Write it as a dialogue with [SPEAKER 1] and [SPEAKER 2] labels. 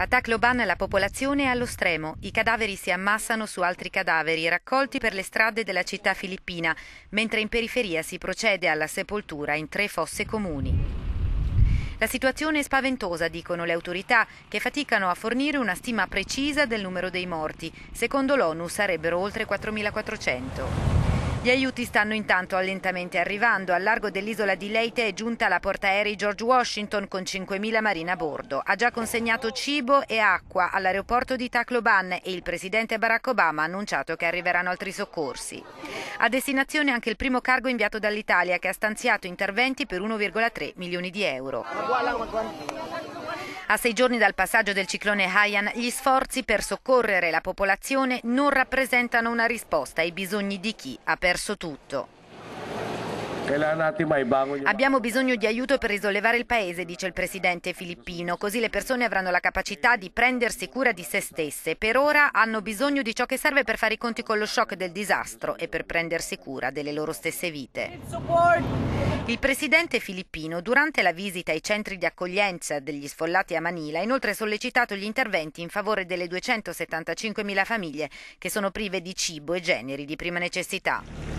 [SPEAKER 1] A Tacloban la popolazione è allo stremo, i cadaveri si ammassano su altri cadaveri raccolti per le strade della città filippina, mentre in periferia si procede alla sepoltura in tre fosse comuni. La situazione è spaventosa, dicono le autorità, che faticano a fornire una stima precisa del numero dei morti. Secondo l'ONU sarebbero oltre 4.400. Gli aiuti stanno intanto lentamente arrivando. Al largo dell'isola di Leyte è giunta la portaerei George Washington con 5.000 marine a bordo. Ha già consegnato cibo e acqua all'aeroporto di Tacloban e il presidente Barack Obama ha annunciato che arriveranno altri soccorsi. A destinazione anche il primo cargo inviato dall'Italia che ha stanziato interventi per 1,3 milioni di euro. A sei giorni dal passaggio del ciclone Haiyan, gli sforzi per soccorrere la popolazione non rappresentano una risposta ai bisogni di chi ha perso tutto. Abbiamo bisogno di aiuto per risollevare il paese, dice il presidente filippino, così le persone avranno la capacità di prendersi cura di se stesse. Per ora hanno bisogno di ciò che serve per fare i conti con lo shock del disastro e per prendersi cura delle loro stesse vite. Il presidente filippino, durante la visita ai centri di accoglienza degli sfollati a Manila, ha inoltre sollecitato gli interventi in favore delle 275.000 famiglie che sono prive di cibo e generi di prima necessità.